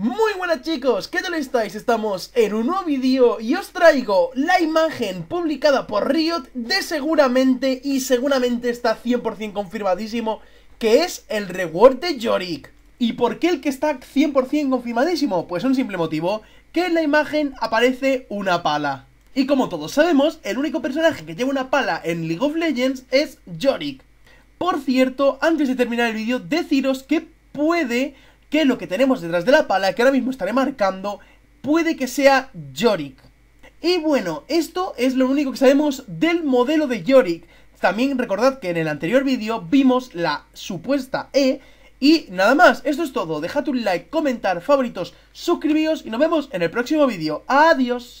Muy buenas chicos, ¿qué tal estáis? Estamos en un nuevo vídeo y os traigo la imagen publicada por Riot de seguramente y seguramente está 100% confirmadísimo que es el reward de Yorick. ¿Y por qué el que está 100% confirmadísimo? Pues un simple motivo, que en la imagen aparece una pala. Y como todos sabemos, el único personaje que lleva una pala en League of Legends es Yorick. Por cierto, antes de terminar el vídeo, deciros que puede que lo que tenemos detrás de la pala, que ahora mismo estaré marcando, puede que sea Yorick. Y bueno, esto es lo único que sabemos del modelo de Yorick. También recordad que en el anterior vídeo vimos la supuesta E. Y nada más, esto es todo. Dejad un like, comentar, favoritos, suscribíos y nos vemos en el próximo vídeo. Adiós.